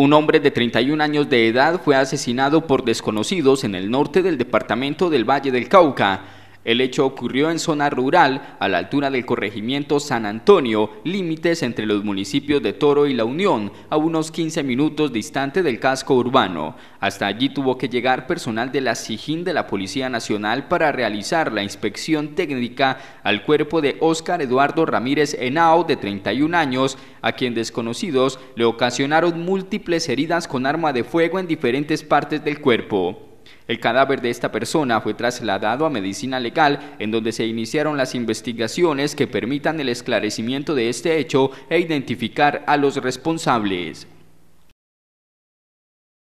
Un hombre de 31 años de edad fue asesinado por desconocidos en el norte del departamento del Valle del Cauca. El hecho ocurrió en zona rural, a la altura del corregimiento San Antonio, límites entre los municipios de Toro y La Unión, a unos 15 minutos distante del casco urbano. Hasta allí tuvo que llegar personal de la SIGIN de la Policía Nacional para realizar la inspección técnica al cuerpo de Óscar Eduardo Ramírez Henao, de 31 años, a quien desconocidos le ocasionaron múltiples heridas con arma de fuego en diferentes partes del cuerpo. El cadáver de esta persona fue trasladado a medicina legal, en donde se iniciaron las investigaciones que permitan el esclarecimiento de este hecho e identificar a los responsables.